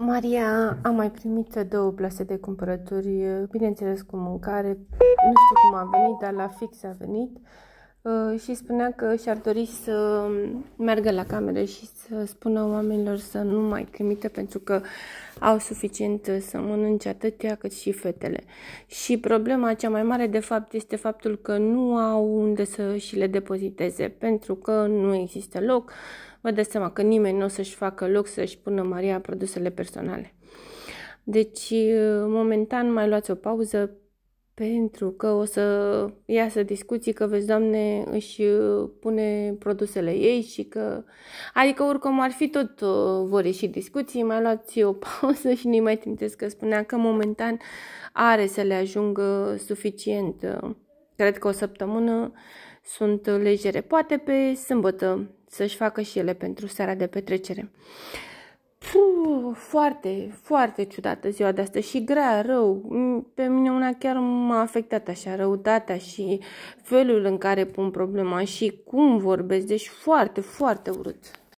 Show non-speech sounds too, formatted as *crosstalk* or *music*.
Maria a mai primit două plase de cumpărături, bineînțeles cu mâncare, nu știu cum a venit, dar la fix a venit. Uh, și spunea că și-ar dori să meargă la cameră și să spună oamenilor să nu mai trimite pentru că au suficient să mănânce ea cât și fetele. Și problema cea mai mare de fapt este faptul că nu au unde să și le depoziteze pentru că nu există loc. Vă dați seama că nimeni nu o să-și facă loc să-și pună Maria produsele personale. Deci, uh, momentan, mai luați o pauză, pentru că o să iasă discuții că, vezi, doamne, își uh, pune produsele ei și că... Adică, oricum ar fi, tot uh, vor ieși discuții. Mai luați o *laughs* pauză și nu-i mai trimiteți că spunea că momentan are să le ajungă suficient. Uh, cred că o săptămână sunt legere. Poate pe sâmbătă să-și facă și ele pentru seara de petrecere. Puh, foarte, foarte ciudată ziua de astăzi și grea, rău. Mm, pe mine una chiar m-a afectat așa răutatea și felul în care pun problema și cum vorbesc, deci foarte, foarte urât.